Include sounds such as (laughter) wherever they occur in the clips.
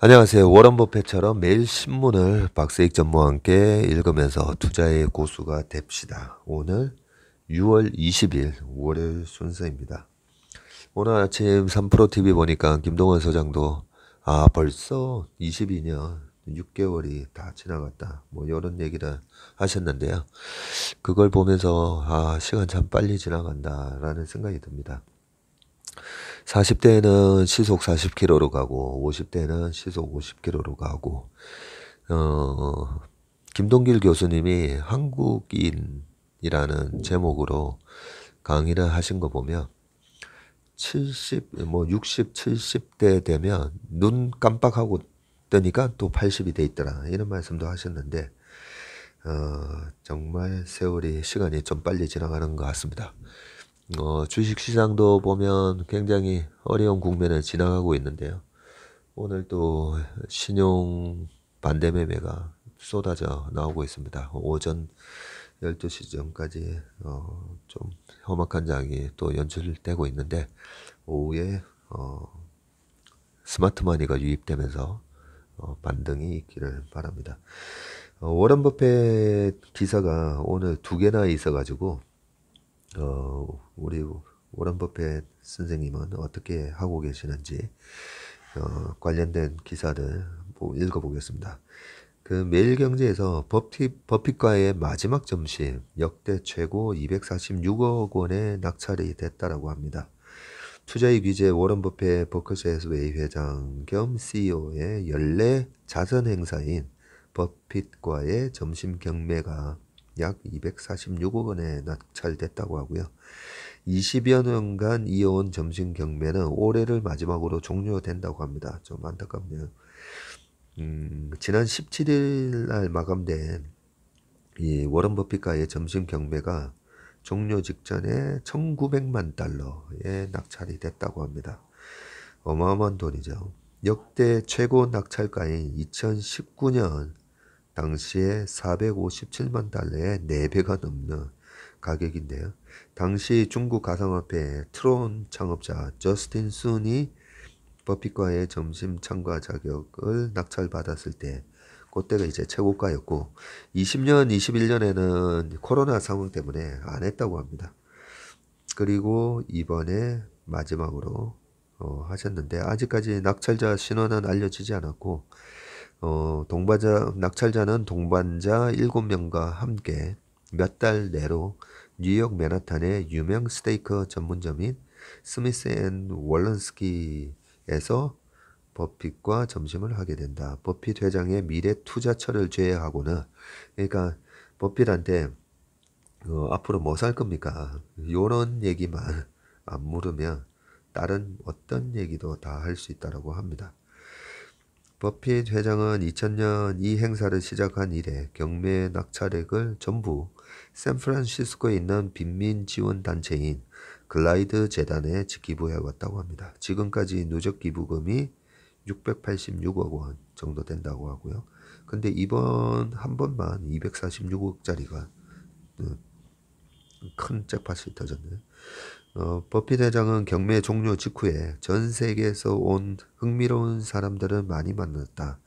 안녕하세요. 워런 버핏처럼 매일 신문을 박세익 전무와 함께 읽으면서 투자의 고수가 됩시다. 오늘 6월 20일 월요일 순서입니다. 오늘 아침 3프로TV 보니까 김동원 소장도 아 벌써 22년 6개월이 다 지나갔다. 뭐 이런 얘기를 하셨는데요. 그걸 보면서 아 시간 참 빨리 지나간다라는 생각이 듭니다. 40대에는 시속 40km로 가고 50대는 시속 50km로 가고 어 김동길 교수님이 한국인이라는 제목으로 강의를 하신 거 보면 70, 뭐 60, 70대 되면 눈 깜빡하고 뜨니까 또 80이 돼 있더라. 이런 말씀도 하셨는데, 어, 정말 세월이, 시간이 좀 빨리 지나가는 것 같습니다. 어, 주식시장도 보면 굉장히 어려운 국면을 지나가고 있는데요. 오늘 또 신용 반대 매매가 쏟아져 나오고 있습니다. 오전 12시 전까지 어, 좀 험악한 장이 또 연출되고 있는데 오후에 어, 스마트머니가 유입되면서 어, 반등이 있기를 바랍니다. 어, 워런 버핏 기사가 오늘 두 개나 있어가지고 어, 우리 워런 버핏 선생님은 어떻게 하고 계시는지 어, 관련된 기사를 뭐 읽어보겠습니다. 그 매일경제에서 버핏, 버핏과의 마지막 점심 역대 최고 246억 원의 낙찰이 됐다라고 합니다. 투자의 규제 워런 버핏 버크셔스웨이 회장 겸 CEO의 연례 자선 행사인 버핏과의 점심 경매가 약 246억 원에 낙찰됐다고 하고요. 20여 년간 이어온 점심 경매는 올해를 마지막으로 종료된다고 합니다. 좀 안타깝네요. 음, 지난 17일 날 마감된 이 워런 버핏과의 점심 경매가 종료 직전에 1900만 달러에 낙찰이 됐다고 합니다. 어마어마한 돈이죠. 역대 최고 낙찰가인 2019년 당시에 457만 달러의 4배가 넘는 가격인데요. 당시 중국 가상화폐 트론 창업자 저스틴 순이 버핏과의 점심 참가 자격을 낙찰받았을 때 그때가 이제 최고가였고 20년, 21년에는 코로나 상황 때문에 안 했다고 합니다. 그리고 이번에 마지막으로 어, 하셨는데 아직까지 낙찰자 신원은 알려지지 않았고 어, 동반자 낙찰자는 동반자 7명과 함께 몇 달 내로 뉴욕 맨하탄의 유명 스테이크 전문점인 스미스 앤 월런스키에서 버핏과 점심을 하게 된다. 버핏 회장의 미래 투자처를 제외하고는 그러니까 버핏한테 어, 앞으로 뭐 살 겁니까? 요런 얘기만 안 물으면 다른 어떤 얘기도 다 할 수 있다라고 합니다. 버핏 회장은 2000년 이 행사를 시작한 이래 경매 낙찰액을 전부 샌프란시스코에 있는 빈민 지원 단체인 글라이드 재단에 기부해 왔다고 합니다. 지금까지 누적 기부금이 686억 원 정도 된다고 하고요. 근데 이번 한 번만 246억짜리가 큰 잭팟이 터졌네. 어, 버피 대장은 경매 종료 직후에 전 세계에서 온 흥미로운 사람들을 많이 만났다.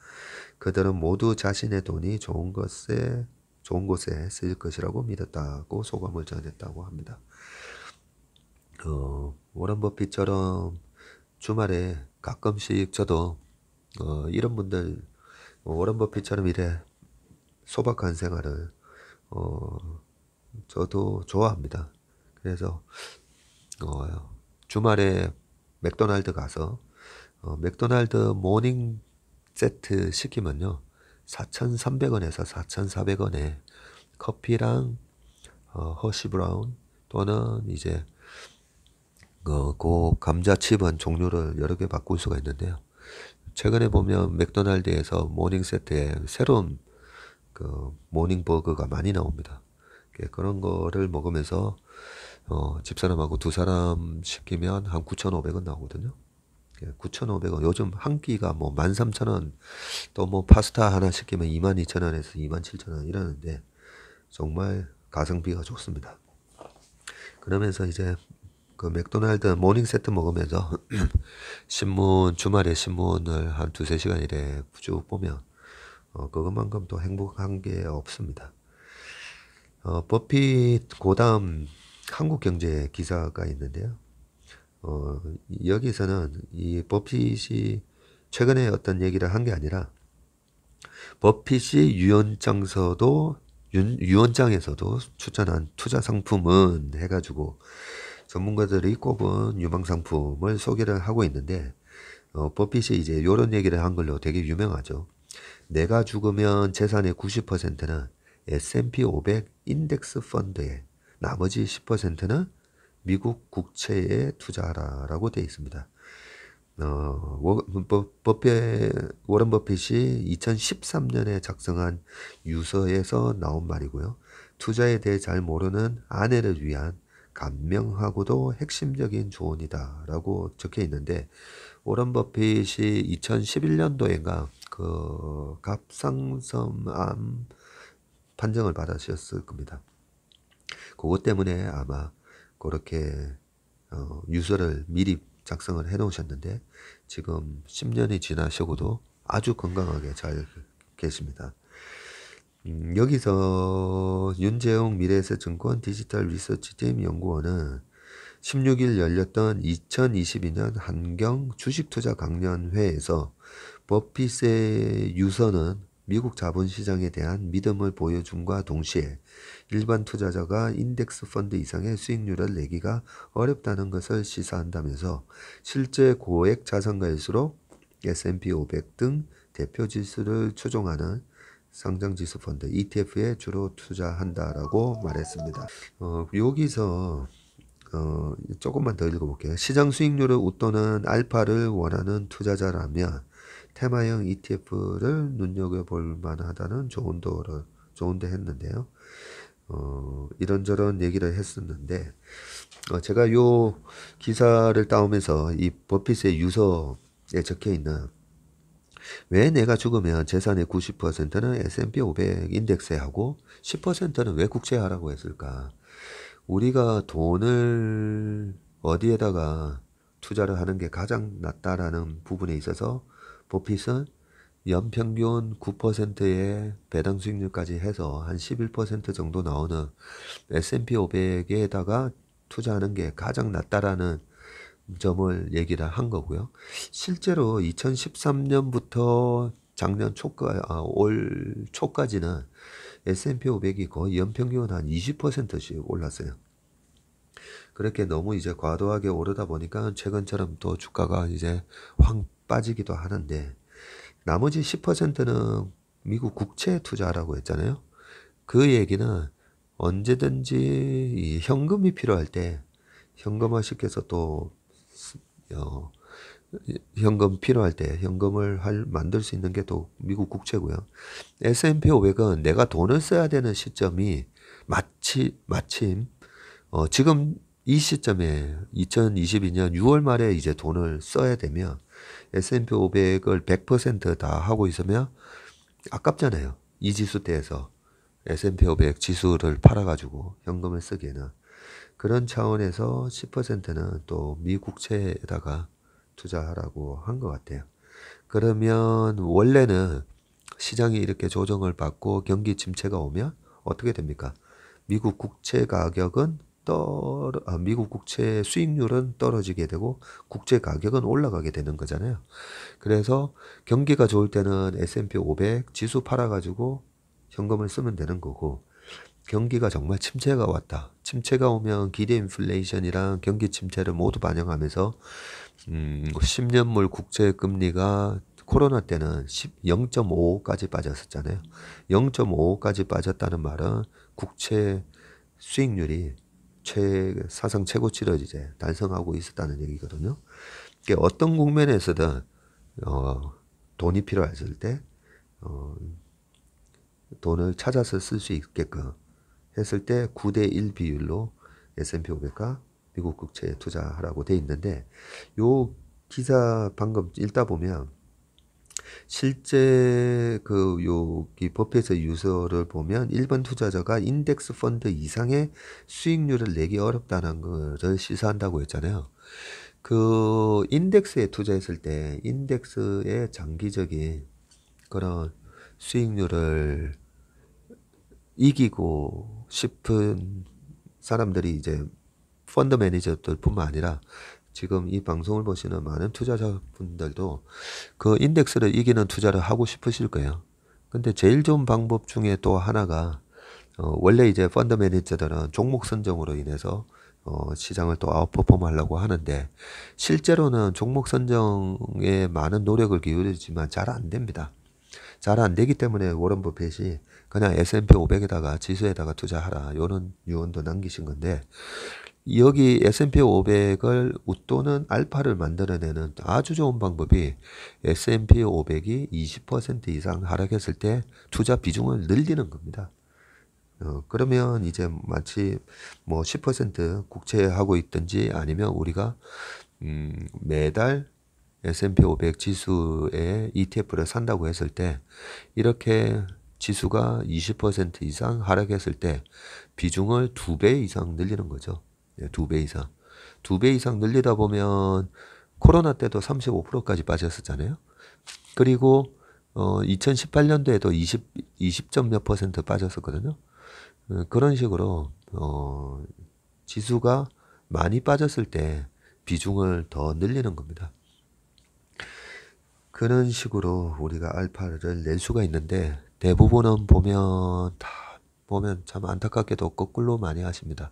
그들은 모두 자신의 돈이 좋은 것에 좋은 곳에 쓰일 것이라고 믿었다고 소감을 전했다고 합니다. 어, 워런 버핏처럼 주말에 가끔씩 저도 어, 이런 분들 워런 버핏처럼 이래 소박한 생활을 어, 저도 좋아합니다. 그래서 어, 주말에 맥도날드 가서 어, 맥도날드 모닝 세트 시키면요. 4,300원에서 4,400원에 커피랑 어, 허쉬 브라운 또는 이제 어, 그 감자칩은 종류를 여러 개 바꿀 수가 있는데요. 최근에 보면 맥도날드에서 모닝 세트에 새로운 그 모닝 버거가 많이 나옵니다. 예, 그런 거를 먹으면서 어, 집사람하고 두 사람 시키면 한 9,500원 나오거든요. 9,500원. 예, 요즘 한 끼가 뭐 13,000원, 또 뭐 파스타 하나 시키면 22,000원에서 27,000원 이러는데 정말 가성비가 좋습니다. 그러면서 이제 그 맥도날드 모닝 세트 먹으면서 (clears throat) 신문 주말에 신문을 한 두세 시간 이래 쭉 보면 어, 그것만큼 또 행복한 게 없습니다. 어, 버핏 고담 한국경제 기사가 있는데요. 어, 여기서는 이 버핏이 최근에 어떤 얘기를 한 게 아니라 버핏이 유언장서도 유언장에서도 추천한 투자 상품은 해가지고 전문가들이 꼽은 유망 상품을 소개를 하고 있는데 어, 버핏이 이제 이런 얘기를 한 걸로 되게 유명하죠. 내가 죽으면 재산의 90%는 S&P 500 인덱스 펀드의 나머지 10%는 미국 국채에 투자하라라고 되어 있습니다. 어, 워, 버페, 워런 버핏이 2013년에 작성한 유서에서 나온 말이고요. 투자에 대해 잘 모르는 아내를 위한 감명하고도 핵심적인 조언이다라고 적혀 있는데 워런 버핏이 2011년도인가 그 갑상선암 판정을 받으셨을 겁니다. 그것 때문에 아마 그렇게 어, 유서를 미리 작성을 해 놓으셨는데 지금 10년이 지나시고도 아주 건강하게 잘 계십니다. 음, 여기서 윤재용 미래에증권 디지털 리서치팀 연구원은 16일 열렸던 2022년 한경 주식투자 강연회에서 버핏의 유서는 미국 자본시장에 대한 믿음을 보여줌과 동시에 일반 투자자가 인덱스 펀드 이상의 수익률을 내기가 어렵다는 것을 시사한다면서 실제 고액 자산가일수록 S&P 500 등 대표 지수를 추종하는 상장 지수 펀드 ETF에 주로 투자한다라고 말했습니다. 어, 여기서 어, 조금만 더 읽어볼게요. 시장 수익률을 웃도는 알파를 원하는 투자자라면 테마형 ETF를 눈여겨볼 만하다는 조언도 조언도 했는데요. 어, 이런저런 얘기를 했었는데, 어, 제가 요 기사를 따오면서 이 버핏의 유서에 적혀 있는 왜 내가 죽으면 재산의 90%는 S&P 500 인덱스에 하고 10%는 왜 국채하라고 했을까? 우리가 돈을 어디에다가 투자를 하는 게 가장 낫다라는 부분에 있어서 보핏은 연평균 9%의 배당 수익률까지 해서 한 11% 정도 나오는 S&P 500에다가 투자하는 게 가장 낫다라는 점을 얘기를 한 거고요. 실제로 2013년부터 작년 초까 아, 올 초까지는 S&P 500이 거의 연평균 한 20%씩 올랐어요. 그렇게 너무 이제 과도하게 오르다 보니까 최근처럼 또 주가가 이제 황 빠지기도 하는데 나머지 10%는 미국 국채 투자라고 했잖아요. 그 얘기는 언제든지 이 현금이 필요할 때 현금화 시켜서 또 어, 현금 필요할 때 현금을 할, 만들 수 있는 게 또 미국 국채고요. S&P 500은 내가 돈을 써야 되는 시점이 마치 마침 어, 지금 이 시점에 2022년 6월 말에 이제 돈을 써야 되면 S&P 500을 100%다 하고 있으면 아깝잖아요. 이 지수 때에서 S&P 500 지수를 팔아가지고 현금을 쓰기에는 그런 차원에서 10%는 또 미국채에다가 투자하라고 한 것 같아요. 그러면 원래는 시장이 이렇게 조정을 받고 경기 침체가 오면 어떻게 됩니까? 미국 국채 가격은 떨어 아, 미국 국채 수익률은 떨어지게 되고 국채 가격은 올라가게 되는 거잖아요. 그래서 경기가 좋을 때는 S&P 500 지수 팔아 가지고 현금을 쓰면 되는 거고 경기가 정말 침체가 왔다. 침체가 오면 기대 인플레이션이랑 경기 침체를 모두 반영하면서 음, 10년물 국채 금리가 코로나 때는 0.5까지 빠졌었잖아요. 0.5까지 빠졌다는 말은 국채 수익률이 최, 사상 최고치를 이제 달성하고 있었다는 얘기거든요. 이게 어떤 국면에서든, 어, 돈이 필요했을 때, 어, 돈을 찾아서 쓸 수 있게끔 했을 때 9대1 비율로 S&P 500과 미국 국채에 투자하라고 돼 있는데, 요 기사 방금 읽다 보면 실제 그 여기 버에서 유서를 보면 일반 투자자가 인덱스 펀드 이상의 수익률을 내기 어렵다는 것을 시사한다고 했잖아요. 그 인덱스에 투자했을 때 인덱스의 장기적인 그런 수익률을 이기고 싶은 사람들이 이제 펀드 매니저들뿐만 아니라 지금 이 방송을 보시는 많은 투자자분들도 그 인덱스를 이기는 투자를 하고 싶으실 거예요. 근데 제일 좋은 방법 중에 또 하나가 어, 원래 이제 펀드 매니저들은 종목 선정으로 인해서 어, 시장을 또 아웃퍼폼 하려고 하는데 실제로는 종목 선정에 많은 노력을 기울이지만 잘 안 됩니다. 잘 안 되기 때문에 워런 버핏이 그냥 S&P 500에다가 지수에다가 투자하라 이런 유언도 남기신 건데 여기 S&P 500을 웃도는 알파를 만들어내는 아주 좋은 방법이 S&P 500이 20% 이상 하락했을 때 투자 비중을 늘리는 겁니다. 어, 그러면 이제 마치 뭐 10% 국채하고 있든지 아니면 우리가 음, 매달 S&P 500 지수의 ETF를 산다고 했을 때 이렇게 지수가 20% 이상 하락했을 때 비중을 두 배 이상 늘리는 거죠. 예, 두배 이상. 두 배 이상 늘리다 보면 코로나 때도 35%까지 빠졌었잖아요. 그리고 어 2018년도에도 20 20점 몇 퍼센트 빠졌었거든요. 어, 그런 식으로 어 지수가 많이 빠졌을 때 비중을 더 늘리는 겁니다. 그런 식으로 우리가 알파를 낼 수가 있는데 대부분은 보면 다 보면 참 안타깝게도 거꾸로 많이 하십니다.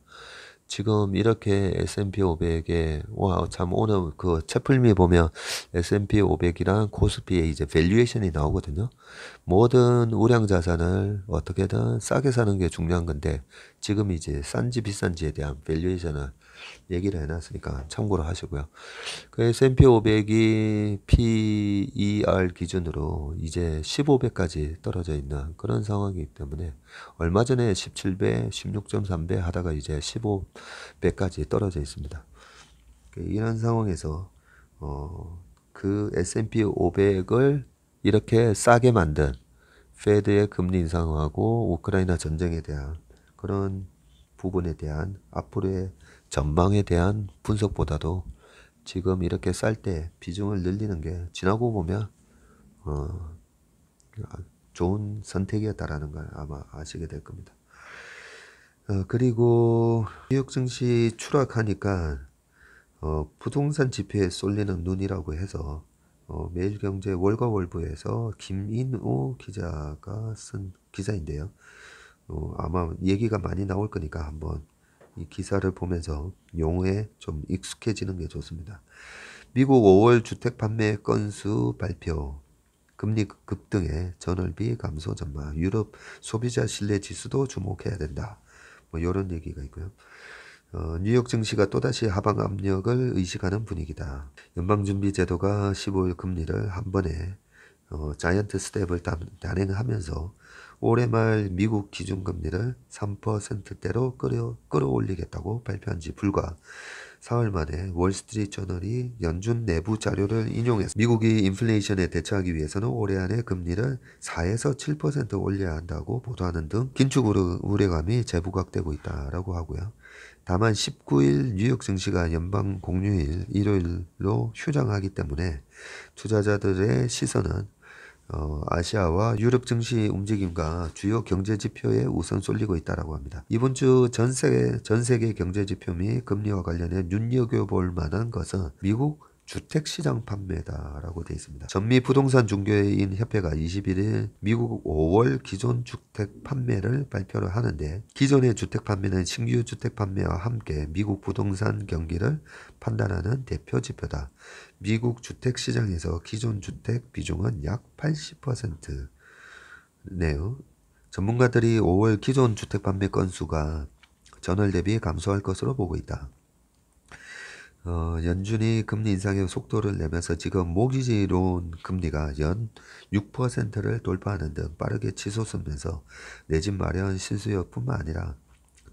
지금 이렇게 S&P 500에 와 참 오늘 그 채플미 보면 S&P 500이랑 코스피에 이제 밸류에이션이 나오거든요. 모든 우량 자산을 어떻게든 싸게 사는 게 중요한 건데 지금 이제 싼지 비싼지에 대한 밸류에이션을 얘기를 해놨으니까 참고로 하시고요. 그 S&P 500이 PER 기준으로 이제 15배까지 떨어져 있는 그런 상황이기 때문에 얼마 전에 17배, 16.3배 하다가 이제 15배까지 떨어져 있습니다. 그 이런 상황에서 어, 그 S&P 500을 이렇게 싸게 만든 페드의 금리 인상하고 우크라이나 전쟁에 대한 그런 부분에 대한 앞으로의 전망에 대한 분석보다도 지금 이렇게 쌀 때 비중을 늘리는 게 지나고 보면 어, 좋은 선택이었다라는 걸 아마 아시게 될 겁니다. 어, 그리고 뉴욕 증시 추락하니까 어, 부동산 지표에 쏠리는 눈이라고 해서 어, 매일경제 월가월부에서 김인우 기자가 쓴 기사인데요. 어, 아마 얘기가 많이 나올 거니까 한번 이 기사를 보면서 용어에 좀 익숙해지는 게 좋습니다. 미국 5월 주택 판매 건수 발표 금리 급등에 전월비 감소 전망, 유럽 소비자 신뢰 지수도 주목해야 된다. 뭐 이런 얘기가 있고요. 어, 뉴욕 증시가 또다시 하방 압력을 의식하는 분위기다. 연방준비제도가 15일 금리를 한 번에 어, 자이언트 스텝을 단행하면서 올해 말 미국 기준금리를 3%대로 끌어, 끌어올리겠다고 발표한 지 불과 4월 만에 월스트리트저널이 연준 내부 자료를 인용해서 미국이 인플레이션에 대처하기 위해서는 올해 안에 금리를 4에서 7% 올려야 한다고 보도하는 등 긴축 우려감이 재부각되고 있다라고 하고요. 다만 19일 뉴욕 증시가 연방 공휴일 일요일로 휴장하기 때문에 투자자들의 시선은 어, 아시아와 유럽 증시 움직임과 주요 경제 지표에 우선 쏠리고 있다라고 합니다. 이번 주 전세 전 세계 경제 지표 및 금리와 관련해 눈여겨볼 만한 것은 미국 주택시장 판매다라고 되어 있습니다. 전미 부동산 중개인 협회가 21일 미국 5월 기존 주택 판매를 발표를 하는데 기존의 주택 판매는 신규 주택 판매와 함께 미국 부동산 경기를 판단하는 대표 지표다. 미국 주택 시장에서 기존 주택 비중은 약 80%네요. 전문가들이 5월 기존 주택 판매 건수가 전월 대비 감소할 것으로 보고 있다. 어, 연준이 금리 인상의 속도를 내면서 지금 모기지론 금리가 연 6%를 돌파하는 등 빠르게 치솟으면서 내 집 마련 실수요뿐만 아니라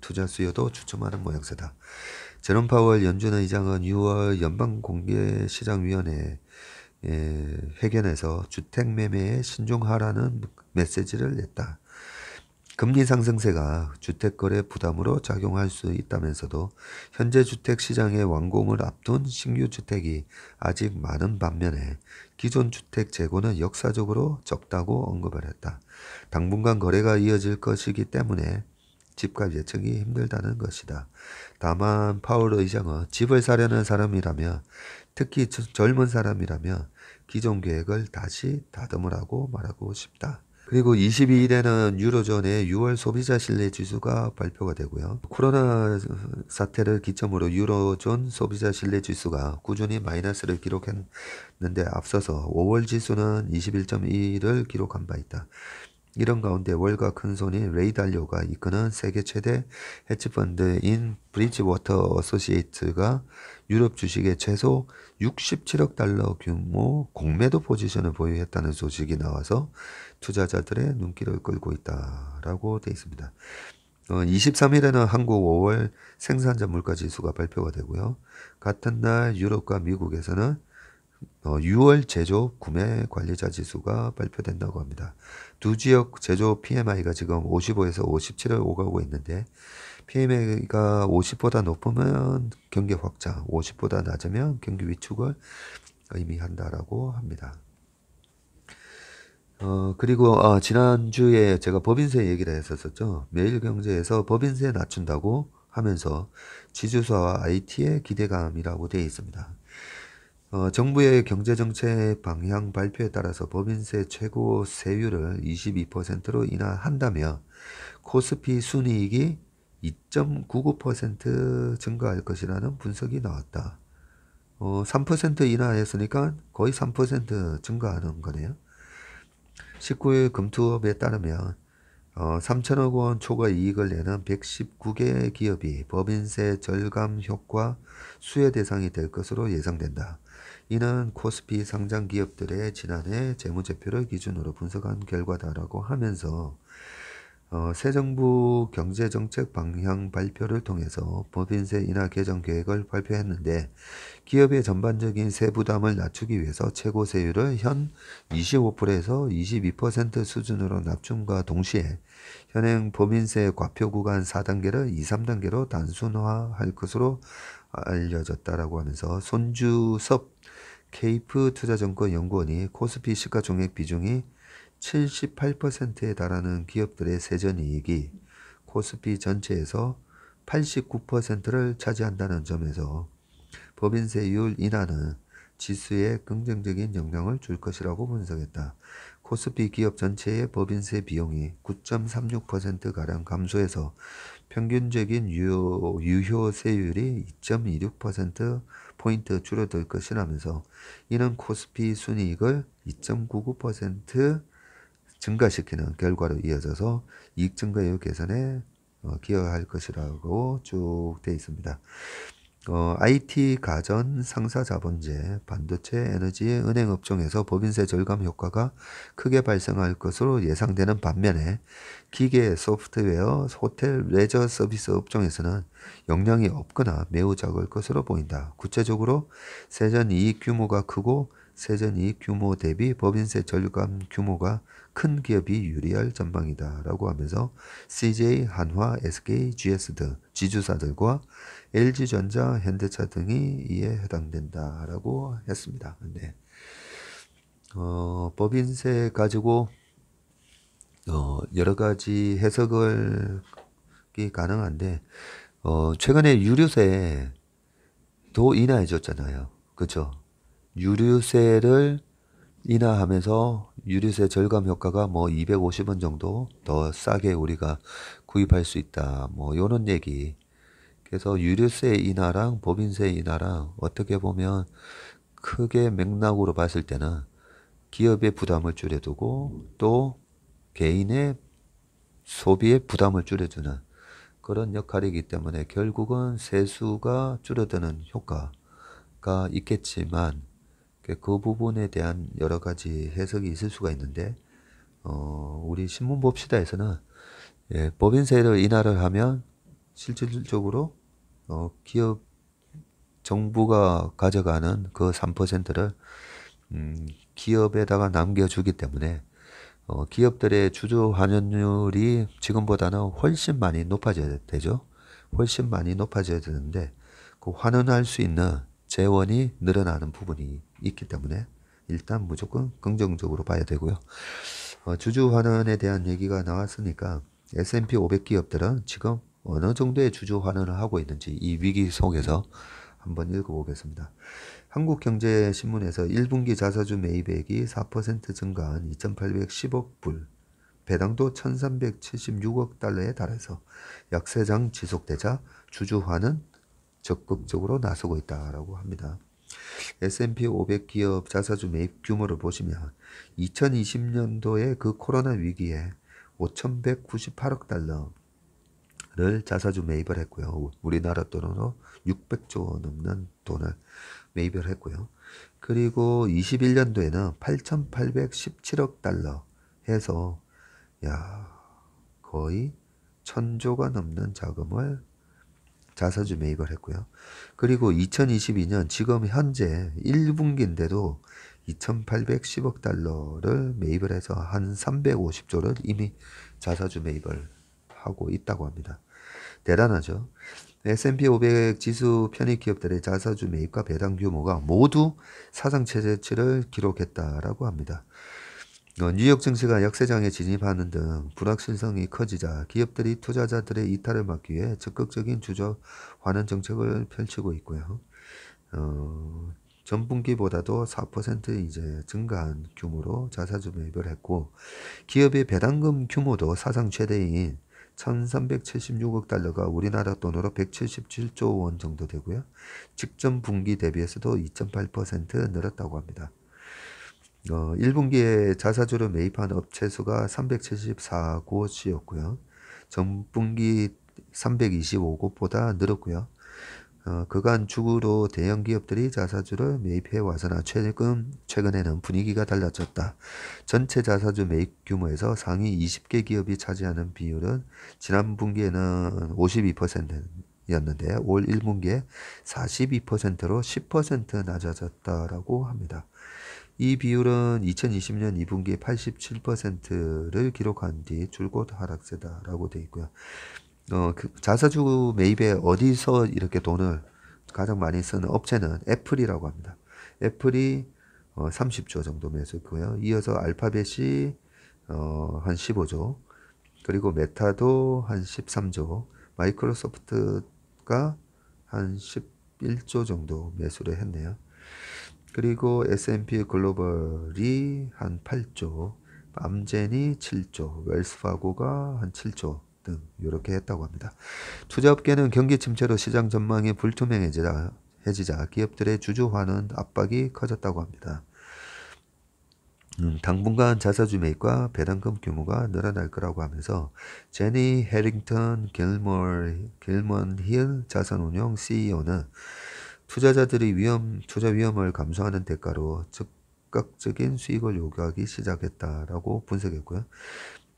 투자 수요도 주춤하는 모양새다. 제롬 파월 연준 의장은 6월 연방공개시장위원회 회견에서 주택 매매에 신중하라는 메시지를 냈다. 금리 상승세가 주택거래 부담으로 작용할 수 있다면서도 현재 주택시장의 완공을 앞둔 신규 주택이 아직 많은 반면에 기존 주택 재고는 역사적으로 적다고 언급을 했다. 당분간 거래가 이어질 것이기 때문에 집값 예측이 힘들다는 것이다. 다만 파월 의장은 집을 사려는 사람이라며 특히 젊은 사람이라며 기존 계획을 다시 다듬으라고 말하고 싶다. 그리고 22일에는 유로존의 6월 소비자 신뢰 지수가 발표가 되고요. 코로나 사태를 기점으로 유로존 소비자 신뢰 지수가 꾸준히 마이너스를 기록했는데 앞서서 5월 지수는 21.2를 기록한 바 있다. 이런 가운데 월가 큰손인 레이달료가 이끄는 세계 최대 헤지펀드인 브릿지워터 어소시에이트가 유럽 주식의 최소 67억 달러 규모 공매도 포지션을 보유했다는 소식이 나와서 투자자들의 눈길을 끌고 있다라고 돼 있습니다. 23일에는 어, 한국 5월 생산자 물가 지수가 발표가 되고요. 같은 날 유럽과 미국에서는 6월 어, 제조 구매 관리자 지수가 발표된다고 합니다. 두 지역 제조 PMI가 지금 55에서 57을 오가고 있는데 PMA가 50보다 높으면 경기 확장, 50보다 낮으면 경기 위축을 의미한다라고 합니다. 어, 그리고 아, 지난주에 제가 법인세 얘기를 했었었죠. 매일경제에서 법인세 낮춘다고 하면서 지주사와 IT의 기대감이라고 되어 있습니다. 어, 정부의 경제정책 방향 발표에 따라서 법인세 최고 세율을 22%로 인하한다며 코스피 순이익이 2.99% 증가할 것이라는 분석이 나왔다. 어, 3%인하였으니까 거의 3% 증가하는 거네요. 19일 금투업에 따르면 어, 3천억 원 초과 이익을 내는 119개 기업이 법인세 절감 효과 수혜 대상이 될 것으로 예상된다. 이는 코스피 상장 기업들의 지난해 재무제표를 기준으로 분석한 결과다라고 하면서 어, 새 정부 경제정책 방향 발표를 통해서 법인세 인하 개정 계획을 발표했는데 기업의 전반적인 세부담을 낮추기 위해서 최고세율을 현 25%에서 22% 수준으로 낮춤과 동시에 현행 법인세 과표 구간 4단계를 2, 3단계로 단순화할 것으로 알려졌다라고 하면서 손주섭 케이프 투자증권 연구원이 코스피 시가총액 비중이 78%에 달하는 기업들의 세전이익이 코스피 전체에서 89%를 차지한다는 점에서 법인세율 인하는 지수에 긍정적인 영향을 줄 것이라고 분석했다. 코스피 기업 전체의 법인세 비용이 9.36%가량 감소해서 평균적인 유효, 유효세율이 2.26%포인트 줄어들 것이라면서 이는 코스피 순이익을 2.99% 증가시키는 결과로 이어져서 이익 증가율 개선에 어, 기여할 것이라고 쭉 되어 있습니다. 어, IT 가전 상사 자본재 반도체 에너지 은행 업종에서 법인세 절감 효과가 크게 발생할 것으로 예상되는 반면에 기계 소프트웨어 호텔 레저 서비스 업종에서는 영향이 없거나 매우 작을 것으로 보인다. 구체적으로 세전 이익 규모가 크고 세전이 규모 대비 법인세 절감 규모가 큰 기업이 유리할 전망이다 라고 하면서 CJ, 한화, SK, GS 등 지주사들과 LG전자, 현대차 등이 이에 해당된다 라고 했습니다. 네. 어, 법인세 가지고 어, 여러 가지 해석을 가능한데 어, 최근에 유류세 도 인하해 줬잖아요. 그렇죠? 유류세를 인하하면서 유류세 절감 효과가 뭐 250원 정도 더 싸게 우리가 구입할 수 있다. 뭐 요런 얘기. 그래서 유류세 인하랑 법인세 인하랑 어떻게 보면 크게 맥락으로 봤을 때는 기업의 부담을 줄여두고 또 개인의 소비의 부담을 줄여주는 그런 역할이기 때문에 결국은 세수가 줄어드는 효과가 있겠지만 그, 그 부분에 대한 여러 가지 해석이 있을 수가 있는데 어, 우리 신문 법시다에서는 예, 법인세를 인하를 하면 실질적으로 어, 기업 정부가 가져가는 그 3%를 음, 기업에다가 남겨주기 때문에 어, 기업들의 주주 환원율이 지금보다는 훨씬 많이 높아져야 되죠. 훨씬 많이 높아져야 되는데 그 환원할 수 있는 재원이 늘어나는 부분이 있기 때문에 일단 무조건 긍정적으로 봐야 되고요. 어, 주주 환원에 대한 얘기가 나왔으니까 S&P 500 기업들은 지금 어느 정도의 주주 환원을 하고 있는지 이 위기 속에서 한번 읽어보겠습니다. 한국경제신문에서 1분기 자사주 매입액이 4% 증가한 2,810억 불, 배당도 1,376억 달러에 달해서 약세장 지속되자 주주화는 적극적으로 나서고 있다라고 합니다. S&P 500 기업 자사주 매입 규모를 보시면 2020년도에 그 코로나 위기에 5,198억 달러를 자사주 매입을 했고요. 우리나라 돈으로 600조 넘는 돈을 매입을 했고요. 그리고 21년도에는 8,817억 달러 해서 야 거의 천조가 넘는 자금을 자사주 매입을 했고요. 그리고 2022년 지금 현재 1분기인데도 2,810억 달러를 매입을 해서 한 350조를 이미 자사주 매입을 하고 있다고 합니다. 대단하죠. S&P 500 지수 편입 기업들의 자사주 매입과 배당 규모가 모두 사상 최대치를 기록했다라고 합니다. 어, 뉴욕 증시가 약세장에 진입하는 등 불확실성이 커지자 기업들이 투자자들의 이탈을 막기 위해 적극적인 주저 환원 정책을 펼치고 있고요. 어, 전분기보다도 4% 이제 증가한 규모로 자사주 매입을 했고 기업의 배당금 규모도 사상 최대인 1376억 달러가 우리나라 돈으로 177조 원 정도 되고요. 직전 분기 대비해서도 2.8% 늘었다고 합니다. 어, 1분기에 자사주를 매입한 업체 수가 374곳이었고요. 전분기 325곳보다 늘었고요. 어, 그간 주로 대형 기업들이 자사주를 매입해 와서나 최근, 최근에는 분위기가 달라졌다. 전체 자사주 매입 규모에서 상위 20개 기업이 차지하는 비율은 지난 분기에는 52%였는데 올 1분기에 42%로 10% 낮아졌다라고 합니다. 이 비율은 2020년 2분기에 87%를 기록한 뒤 줄곧 하락세다라고 되어 있고요. 어, 그 자사주 매입에 어디서 이렇게 돈을 가장 많이 쓰는 업체는 애플이라고 합니다. 애플이 어, 30조 정도 매수했고요. 이어서 알파벳이 어, 한 15조, 그리고 메타도 한 13조, 마이크로소프트가 한 11조 정도 매수를 했네요. 그리고 S&P 글로벌이 한 8조, 암젠이 7조, 웰스파고가 한 7조 등 이렇게 했다고 합니다. 투자업계는 경기 침체로 시장 전망이 불투명해지자 해지자 기업들의 주주화는 압박이 커졌다고 합니다. 음, 당분간 자사주 매입과 배당금 규모가 늘어날 거라고 하면서 제니 해링턴 겔몰 힐 자산운용 CEO는 투자자들이 위험, 투자 위험을 감수하는 대가로 즉각적인 수익을 요구하기 시작했다라고 분석했고요.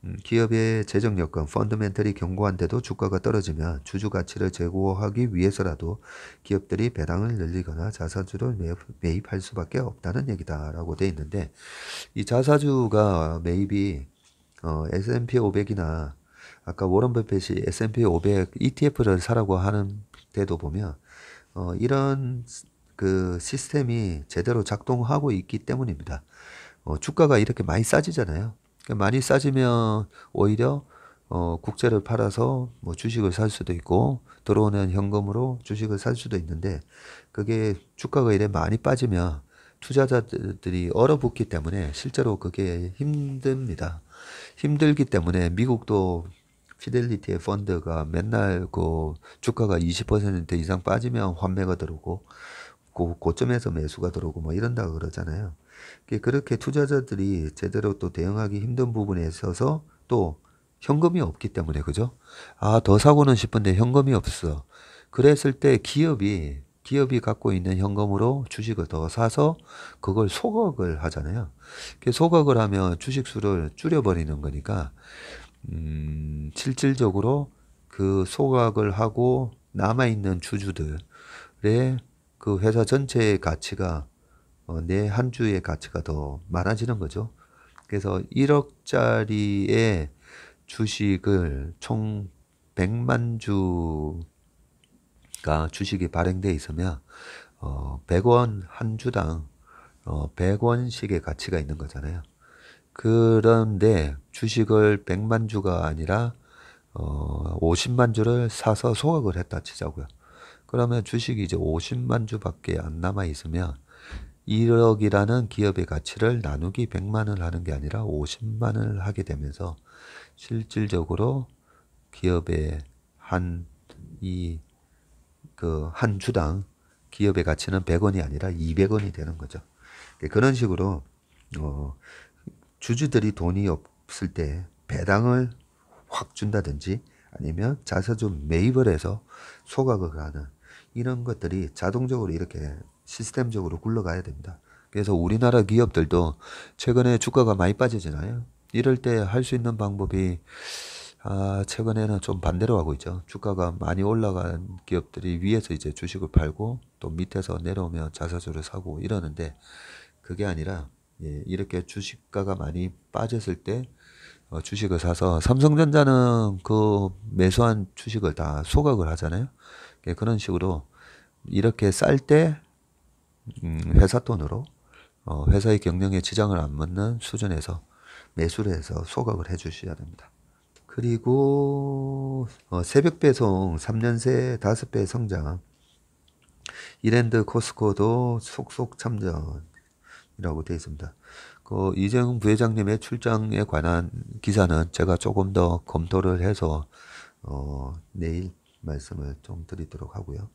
음, 기업의 재정 여건, 펀드멘털이 견고한데도 주가가 떨어지면 주주 가치를 제고하기 위해서라도 기업들이 배당을 늘리거나 자사주를 매입, 매입할 수밖에 없다는 얘기다라고 돼 있는데 이 자사주가 매입이 어, S&P 500이나 아까 워런 버핏이 S&P 500 ETF를 사라고 하는 데도 보면 어, 이런 그 시스템이 제대로 작동하고 있기 때문입니다. 어, 주가가 이렇게 많이 싸지잖아요. 그러니까 많이 싸지면 오히려 어, 국채를 팔아서 뭐 주식을 살 수도 있고 들어오는 현금으로 주식을 살 수도 있는데 그게 주가가 이래 많이 빠지면 투자자들이 얼어붙기 때문에 실제로 그게 힘듭니다. 힘들기 때문에 미국도 피델리티의 펀드가 맨날 그 주가가 20% 이상 빠지면 환매가 들어오고 고, 고점에서 매수가 들어오고 뭐 이런다고 그러잖아요. 그렇게 투자자들이 제대로 또 대응하기 힘든 부분에 있어서 또 현금이 없기 때문에 그죠? 아, 더 사고는 싶은데 현금이 없어. 그랬을 때 기업이 기업이 갖고 있는 현금으로 주식을 더 사서 그걸 소각을 하잖아요. 소각을 하면 주식수를 줄여버리는 거니까 음, 실질적으로 그 소각을 하고 남아있는 주주들의 그 회사 전체의 가치가 어, 내 한 주의 가치가 더 많아지는 거죠. 그래서 1억짜리의 주식을 총 100만 주가 주식이 발행돼 있으면 어, 100원 한 주당 어, 100원씩의 가치가 있는 거잖아요. 그런데 주식을 100만 주가 아니라 어 50만 주를 사서 소각을 했다 치자고요. 그러면 주식이 이제 50만 주밖에 안 남아 있으면 1억이라는 기업의 가치를 나누기 100만을 하는 게 아니라 50만을 하게 되면서 실질적으로 기업의 한 이 그한 그 주당 기업의 가치는 100원이 아니라 200원이 되는 거죠. 그러니까 그런 식으로 어, 주주들이 돈이 없 없을 때 배당을 확 준다든지 아니면 자사주 매입을 해서 소각을 하는 이런 것들이 자동적으로 이렇게 시스템적으로 굴러가야 됩니다. 그래서 우리나라 기업들도 최근에 주가가 많이 빠지잖아요. 이럴 때 할 수 있는 방법이 아, 최근에는 좀 반대로 하고 있죠. 주가가 많이 올라간 기업들이 위에서 이제 주식을 팔고 또 밑에서 내려오면 자사주를 사고 이러는데 그게 아니라 예, 이렇게 주식가가 많이 빠졌을 때 어, 주식을 사서 삼성전자는 그 매수한 주식을 다 소각을 하잖아요. 예, 그런 식으로 이렇게 쌀때 음, 회사 돈으로 어, 회사의 경영에 지장을 안 받는 수준에서 매수를 해서 소각을 해주셔야 됩니다. 그리고 어, 새벽 배송 3년 새 5배 성장 이랜드 코스코도 속속 참전 이라고 되어 있습니다. 그 이재용 부회장님의 출장에 관한 기사는 제가 조금 더 검토를 해서 어, 내일 말씀을 좀 드리도록 하고요.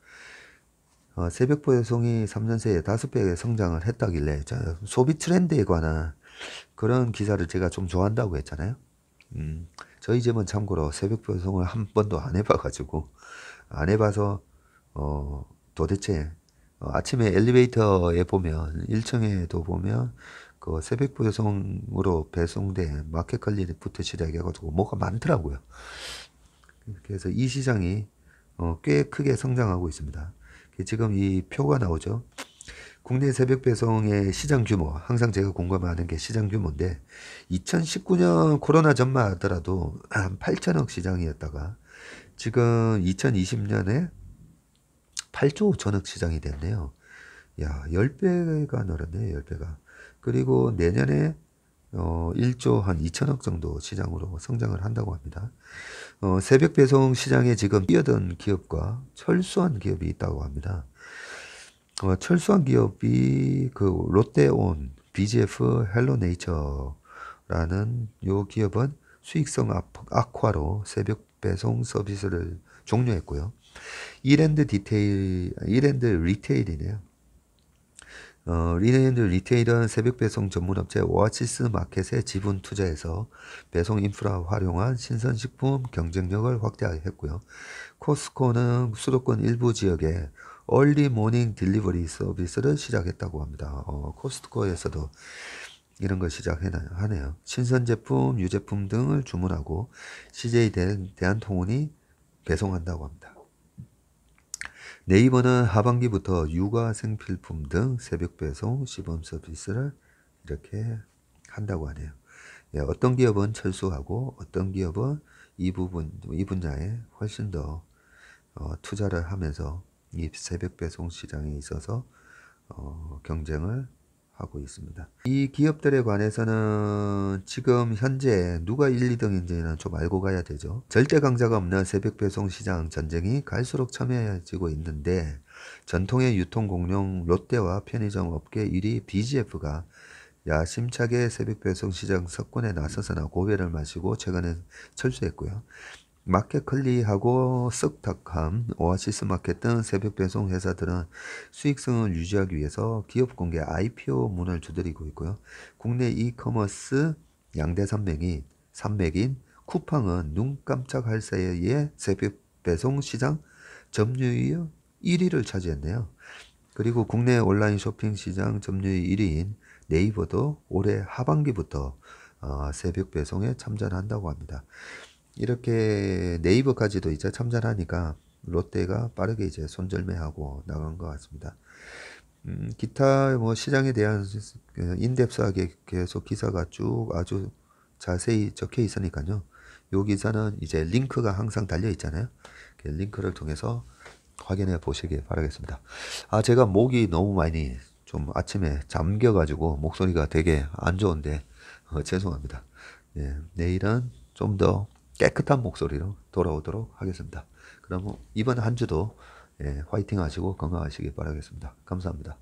어, 새벽포 여성이 3년 새에 5배의 성장을 했다길래 소비 트렌드에 관한 그런 기사를 제가 좀 좋아한다고 했잖아요. 음, 저희 집은 참고로 새벽포 여성을 한 번도 안 해봐가지고 안 해봐서 어, 도대체 어, 아침에 엘리베이터에 보면 1층에도 보면 그 새벽 배송으로 배송된 마켓컬리부터 시작해가지고 뭐가 많더라고요. 그래서 이 시장이 어, 꽤 크게 성장하고 있습니다. 그 지금 이 표가 나오죠. 국내 새벽 배송의 시장 규모, 항상 제가 공감하는 게 시장 규모인데, 2019년 코로나 전만 하더라도 한 8천억 시장이었다가, 지금 2020년에 8조 5천억 시장이 됐네요. 야, 10배가 늘었네, 10배가. 그리고 내년에 어, 1조 한 2천억 정도 시장으로 뭐 성장을 한다고 합니다. 어, 새벽 배송 시장에 지금 뛰어든 기업과 철수한 기업이 있다고 합니다. 어, 철수한 기업이 그 롯데온, BGF, 헬로네이처라는 요 기업은 수익성 악화로 새벽 배송 서비스를 종료했고요. 이랜드 디테일, 이랜드 리테일이네요. 어, 리랜드 리테일은 새벽 배송 전문 업체 오아시스 마켓에 지분 투자해서 배송 인프라 활용한 신선식품 경쟁력을 확대했고요. 코스코는 수도권 일부 지역에 얼리 모닝 딜리버리 서비스를 시작했다고 합니다. 어, 코스트코에서도 이런 걸 시작하네요. 신선 제품, 유제품 등을 주문하고 CJ 대한통운이 배송한다고 합니다. 네이버는 하반기부터 육아 생필품 등 새벽 배송 시범 서비스를 이렇게 한다고 하네요. 예, 어떤 기업은 철수하고 어떤 기업은 이 부분 이 분야에 훨씬 더 어, 투자를 하면서 이 새벽 배송 시장에 있어서 어, 경쟁을 하고 있습니다. 이 기업들에 관해서는 지금 현재 누가 1, 2등인지는 좀 알고 가야 되죠. 절대 강자가 없는 새벽 배송 시장 전쟁이 갈수록 첨예해지고 있는데 전통의 유통 공룡 롯데와 편의점 업계 1위 DGF가 야심차게 새벽 배송 시장 석권에 나서서나 고배를 마시고 최근에 철수했고요. 마켓클리하고 쓱닷컴, 오아시스 마켓 등 새벽 배송 회사들은 수익성을 유지하기 위해서 기업 공개 IPO 문을 두드리고 있고요. 국내 이커머스 양대 산맥인, 산맥인 쿠팡은 눈 깜짝할 사이에 새벽 배송 시장 점유율 1위를 차지했네요. 그리고 국내 온라인 쇼핑 시장 점유율 1위인 네이버도 올해 하반기부터 어, 새벽 배송에 참전한다고 합니다. 이렇게 네이버까지도 이제 참전하니까 롯데가 빠르게 이제 손절매하고 나간 것 같습니다. 음, 기타 뭐 시장에 대한 인덱스하게 계속 기사가 쭉 아주 자세히 적혀 있으니까요. 요 기사는 이제 링크가 항상 달려 있잖아요. 그 링크를 통해서 확인해 보시길 바라겠습니다. 아, 제가 목이 너무 많이 좀 아침에 잠겨가지고 목소리가 되게 안 좋은데, 어, 죄송합니다. 예, 내일은 좀더 깨끗한 목소리로 돌아오도록 하겠습니다. 그럼 이번 한 주도 예, 화이팅 하시고 건강하시길 바라겠습니다. 감사합니다.